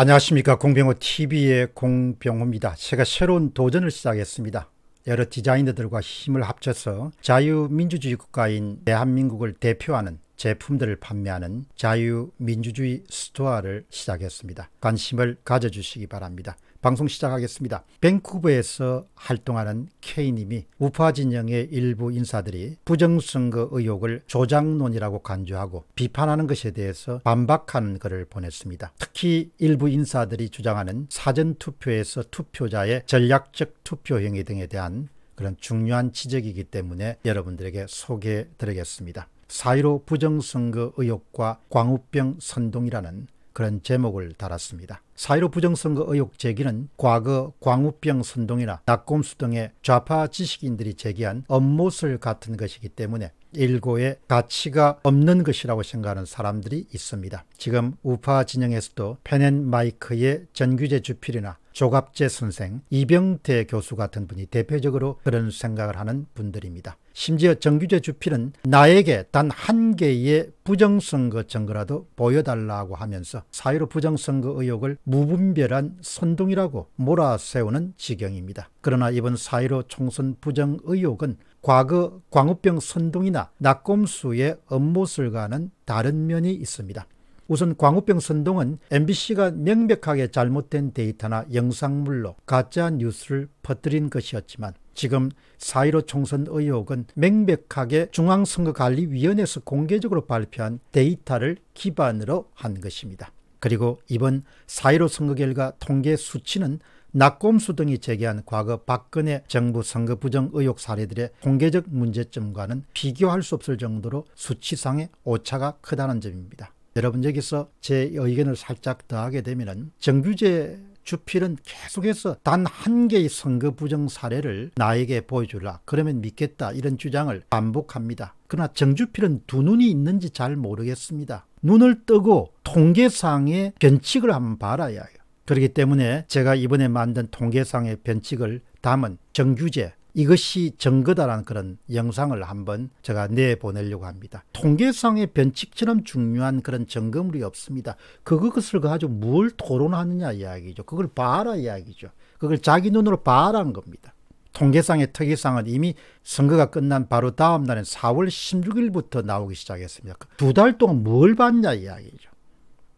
안녕하십니까 공병호TV의 공병호입니다. 제가 새로운 도전을 시작했습니다. 여러 디자이너들과 힘을 합쳐서 자유민주주의 국가인 대한민국을 대표하는 제품들을 판매하는 자유민주주의 스토어를 시작했습니다. 관심을 가져주시기 바랍니다. 방송 시작하겠습니다. 밴쿠버에서 활동하는 K님이 우파 진영의 일부 인사들이 부정선거 의혹을 조작론이라고 간주하고 비판하는 것에 대해서 반박하는 글을 보냈습니다. 특히 일부 인사들이 주장하는 사전투표에서 투표자의 전략적 투표 행위 등에 대한 그런 중요한 지적이기 때문에 여러분들에게 소개드리겠습니다. 해 사1로 부정선거 의혹과 광우병 선동이라는 그런 제목을 달았습니다. 사1로 부정선거 의혹 제기는 과거 광우병 선동이나 낙곰수 등의 좌파 지식인들이 제기한 업무술 같은 것이기 때문에 일고의 가치가 없는 것이라고 생각하는 사람들이 있습니다. 지금 우파 진영에서도 펜앤마이크의 전규재 주필이나 조갑재 선생, 이병태 교수 같은 분이 대표적으로 그런 생각을 하는 분들입니다. 심지어 정규재 주필은 나에게 단 한 개의 부정선거 증거라도 보여달라고 하면서 사회로 부정선거 의혹을 무분별한 선동이라고 몰아세우는 지경입니다. 그러나 이번 사회로 총선 부정 의혹은 과거 광우병 선동이나 낙곰수의 업무술과는 다른 면이 있습니다. 우선 광우병 선동은 MBC가 명백하게 잘못된 데이터나 영상물로 가짜 뉴스를 퍼뜨린 것이었지만 지금 4.15 총선 의혹은 명백하게 중앙선거관리위원회에서 공개적으로 발표한 데이터를 기반으로 한 것입니다. 그리고 이번 4.15 선거 결과 통계 수치는 낙곰수 등이 제기한 과거 박근혜 정부 선거 부정 의혹 사례들의 공개적 문제점과는 비교할 수 없을 정도로 수치상의 오차가 크다는 점입니다. 여러분 여기서 제 의견을 살짝 더하게 되면 정규제 주필은 계속해서 단 한 개의 선거 부정 사례를 나에게 보여주라 그러면 믿겠다 이런 주장을 반복합니다. 그러나 정주필은 두 눈이 있는지 잘 모르겠습니다. 눈을 뜨고 통계상의 변칙을 한번 봐라야 해요. 그렇기 때문에 제가 이번에 만든 통계상의 변칙을 담은 정규제 이것이 증거다라는 그런 영상을 한번 제가 내보내려고 합니다. 통계상의 변칙처럼 중요한 그런 증거물이 없습니다. 그것을 가지고 뭘 토론하느냐 이야기죠. 그걸 봐라 이야기죠. 그걸 자기 눈으로 봐라는 겁니다. 통계상의 특이상은 이미 선거가 끝난 바로 다음 날인 4월 16일부터 나오기 시작했습니다. 그 두달 동안 뭘 봤냐 이야기죠.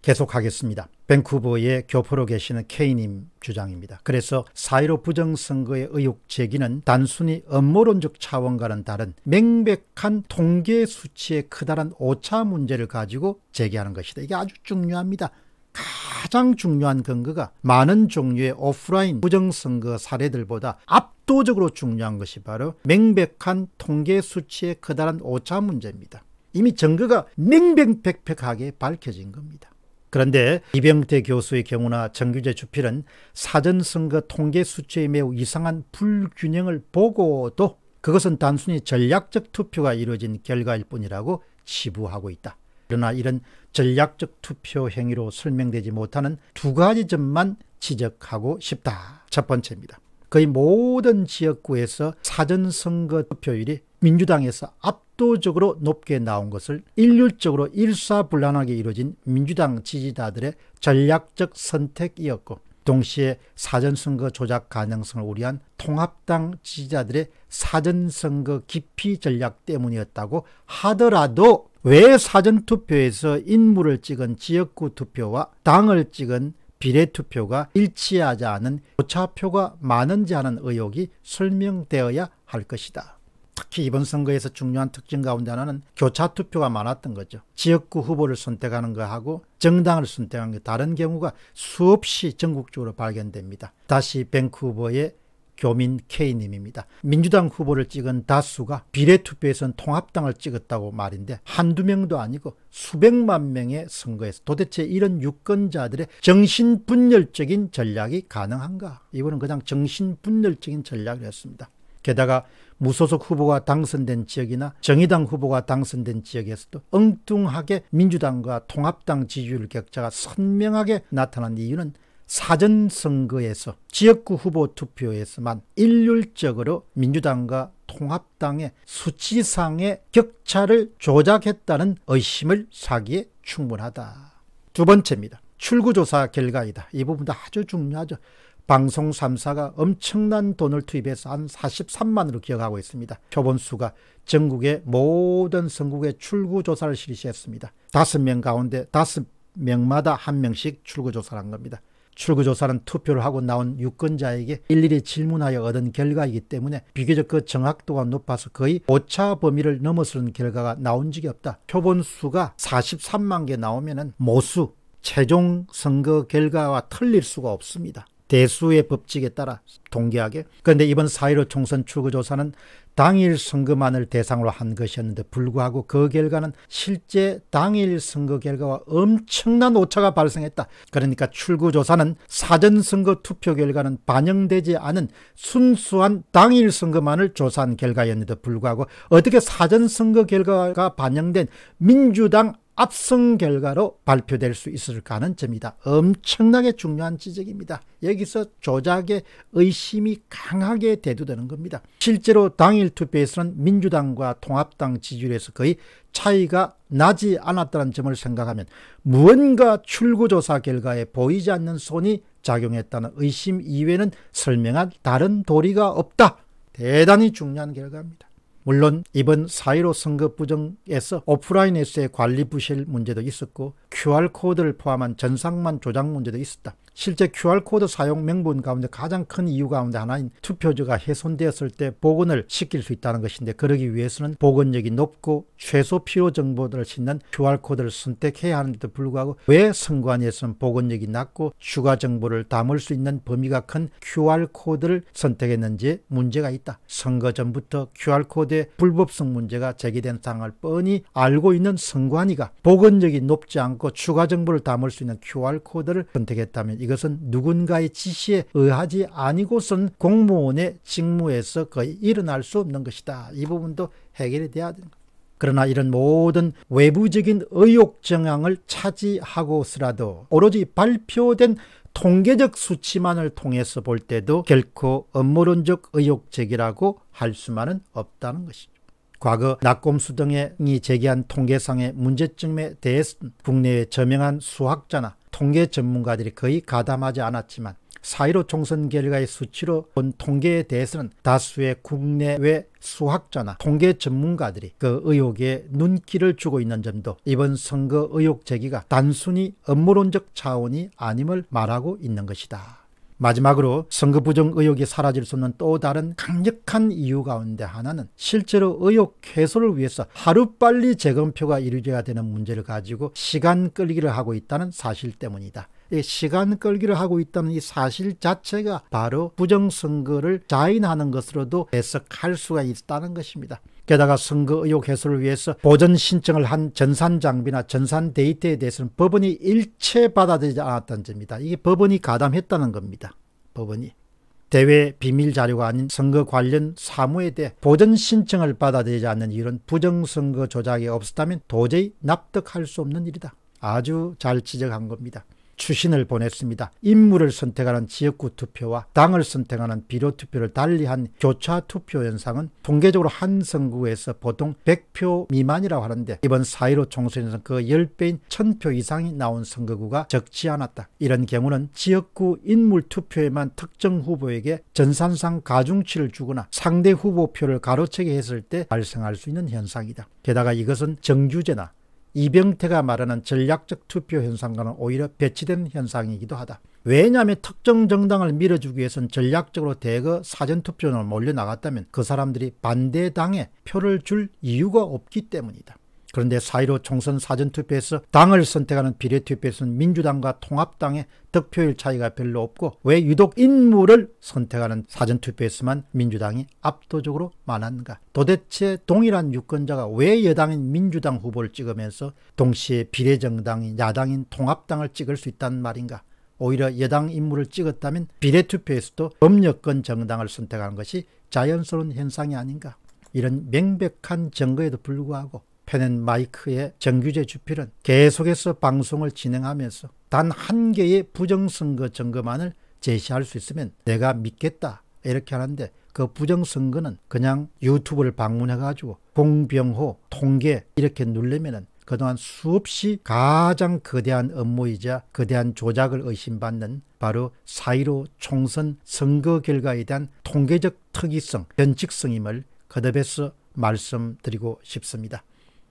계속하겠습니다. 밴쿠버의 교포로 계시는 케이님 주장입니다. 그래서 사1로 부정선거의 의혹 제기는 단순히 업무론적 차원과는 다른 명백한 통계 수치의 크다란 오차 문제를 가지고 제기하는 것이다. 이게 아주 중요합니다. 가장 중요한 근거가 많은 종류의 오프라인 부정선거 사례들보다 압도적으로 중요한 것이 바로 명백한 통계 수치의 커다란 오차 문제입니다. 이미 증거가 명백백백하게 밝혀진 겁니다. 그런데 이병태 교수의 경우나 정규재 주필은 사전선거 통계 수치에 매우 이상한 불균형을 보고도 그것은 단순히 전략적 투표가 이루어진 결과일 뿐이라고 치부하고 있다. 그러나 이런 전략적 투표 행위로 설명되지 못하는 두 가지 점만 지적하고 싶다. 첫 번째입니다. 거의 모든 지역구에서 사전선거 투표율이 민주당에서 앞 압도적으로 높게 나온 것을 일률적으로 일사불란하게 이루어진 민주당 지지자들의 전략적 선택이었고 동시에 사전선거 조작 가능성을 우려한 통합당 지지자들의 사전선거 기피 전략 때문이었다고 하더라도 왜 사전투표에서 인물을 찍은 지역구 투표와 당을 찍은 비례투표가 일치하지 않은 오차표가 많은지 하는 의혹이 설명되어야 할 것이다. 특히 이번 선거에서 중요한 특징 가운데 하나는 교차 투표가 많았던 거죠. 지역구 후보를 선택하는 거하고 정당을 선택하는 게 다른 경우가 수없이 전국적으로 발견됩니다. 다시 뱅크 후보의 교민 K님입니다. 민주당 후보를 찍은 다수가 비례투표에선 통합당을 찍었다고 말인데 한두 명도 아니고 수백만 명의 선거에서 도대체 이런 유권자들의 정신분열적인 전략이 가능한가? 이분은 그냥 정신분열적인 전략이었습니다 게다가 무소속 후보가 당선된 지역이나 정의당 후보가 당선된 지역에서도 엉뚱하게 민주당과 통합당 지지율 격차가 선명하게 나타난 이유는 사전 선거에서 지역구 후보 투표에서만 일률적으로 민주당과 통합당의 수치상의 격차를 조작했다는 의심을 사기에 충분하다. 두 번째입니다. 출구조사 결과이다. 이 부분도 아주 중요하죠. 방송 3사가 엄청난 돈을 투입해서 한 43만으로 기억하고 있습니다. 표본수가 전국의 모든 선국의 출구조사를 실시했습니다. 5명 가운데 5명마다 1명씩 출구조사를 한 겁니다. 출구조사는 투표를 하고 나온 유권자에게 일일이 질문하여 얻은 결과이기 때문에 비교적 그 정확도가 높아서 거의 오차 범위를 넘어서는 결과가 나온 적이 없다. 표본수가 43만 개 나오면 모수, 최종 선거 결과와 틀릴 수가 없습니다. 대수의 법칙에 따라 동계하게 그런데 이번 4.15 총선 추구조사는 당일 선거만을 대상으로 한 것이었는데 불구하고 그 결과는 실제 당일 선거 결과와 엄청난 오차가 발생했다. 그러니까 출구조사는 사전선거 투표 결과는 반영되지 않은 순수한 당일 선거만을 조사한 결과였는데 불구하고 어떻게 사전선거 결과가 반영된 민주당 압승 결과로 발표될 수 있을까 하는 점이다. 엄청나게 중요한 지적입니다. 여기서 조작의 의심이 강하게 대두되는 겁니다. 실제로 당일 투표에서는 민주당과 통합당 지지율에서 거의 차이가 나지 않았다는 점을 생각하면 무언가 출구조사 결과에 보이지 않는 손이 작용했다는 의심 이외에는 설명할 다른 도리가 없다. 대단히 중요한 결과입니다. 물론 이번 4.15 선거 부정에서 오프라인에서의 관리 부실 문제도 있었고 QR코드를 포함한 전상만 조작 문제도 있었다. 실제 QR코드 사용 명분 가운데 가장 큰 이유 가운데 하나인 투표지가 훼손되었을 때 복원을 시킬 수 있다는 것인데 그러기 위해서는 복원력이 높고 최소 필요 정보들을 싣는 QR코드를 선택해야 하는데도 불구하고 왜 선관위에서는 복원력이 낮고 추가 정보를 담을 수 있는 범위가 큰 QR코드를 선택했는지 문제가 있다. 선거 전부터 QR코드의 불법성 문제가 제기된 상황을 뻔히 알고 있는 선관위가 복원력이 높지 않고 추가 정보를 담을 수 있는 QR코드를 선택했다면 이것은 누군가의 지시에 의하지 아니고선 공무원의 직무에서 거의 일어날 수 없는 것이다. 이 부분도 해결이 돼야 됩니다. 그러나 이런 모든 외부적인 의욕 정황을 차지하고서라도 오로지 발표된 통계적 수치만을 통해서 볼 때도 결코 업무론적 의욕 제기라고 할 수만은 없다는 것입니다. 과거 낙곰수 등이 제기한 통계상의 문제점에 대해서 국내의 저명한 수학자나 통계 전문가들이 거의 가담하지 않았지만 사이로 총선 결과의 수치로 본 통계에 대해서는 다수의 국내외 수학자나 통계 전문가들이 그 의혹에 눈길을 주고 있는 점도 이번 선거 의혹 제기가 단순히 업무론적 차원이 아님을 말하고 있는 것이다. 마지막으로 선거 부정 의혹이 사라질 수 없는 또 다른 강력한 이유 가운데 하나는 실제로 의혹 해소를 위해서 하루빨리 재검표가 이루어져야 되는 문제를 가지고 시간 끌기를 하고 있다는 사실 때문이다. 시간 끌기를 하고 있다는 이 사실 자체가 바로 부정선거를 자인하는 것으로도 해석할 수가 있다는 것입니다. 게다가 선거 의혹 해소를 위해서 보전 신청을 한 전산 장비나 전산 데이터에 대해서는 법원이 일체 받아들이지 않았다는 점입니다. 이게 법원이 가담했다는 겁니다. 법원이. 대외 비밀 자료가 아닌 선거 관련 사무에 대해 보전 신청을 받아들이지 않는 이런 부정선거 조작이 없었다면 도저히 납득할 수 없는 일이다. 아주 잘 지적한 겁니다. 추신을 보냈습니다. 인물을 선택하는 지역구 투표와 당을 선택하는 비례 투표를 달리한 교차 투표 현상은 통계적으로 한 선거구에서 보통 100표 미만이라고 하는데 이번 4.15총선에서그 10배인 1000표 이상이 나온 선거구가 적지 않았다. 이런 경우는 지역구 인물 투표에만 특정 후보에게 전산상 가중치를 주거나 상대 후보표를 가로채게 했을 때 발생할 수 있는 현상이다. 게다가 이것은 정규제나 이병태가 말하는 전략적 투표 현상과는 오히려 배치된 현상이기도 하다. 왜냐하면 특정 정당을 밀어주기 위해선 전략적으로 대거 사전투표를 몰려나갔다면 그 사람들이 반대당에 표를 줄 이유가 없기 때문이다. 그런데 4.15 총선 사전투표에서 당을 선택하는 비례투표에서는 민주당과 통합당의 득표율 차이가 별로 없고 왜 유독 인물을 선택하는 사전투표에서만 민주당이 압도적으로 많았는가 도대체 동일한 유권자가 왜 여당인 민주당 후보를 찍으면서 동시에 비례정당인 야당인 통합당을 찍을 수있다는 말인가 오히려 여당 인물을 찍었다면 비례투표에서도 법력권 정당을 선택하는 것이 자연스러운 현상이 아닌가 이런 명백한 증거에도 불구하고 펜낸마이크의 정규제 주필은 계속해서 방송을 진행하면서 단 한 개의 부정선거 점검안을 제시할 수 있으면 내가 믿겠다 이렇게 하는데 그 부정선거는 그냥 유튜브를 방문해가지고 공병호, 통계 이렇게 누르면은 그동안 수없이 가장 거대한 업무이자 거대한 조작을 의심받는 바로 사이로 총선 선거 결과에 대한 통계적 특이성, 변칙성임을 거듭해서 말씀드리고 싶습니다.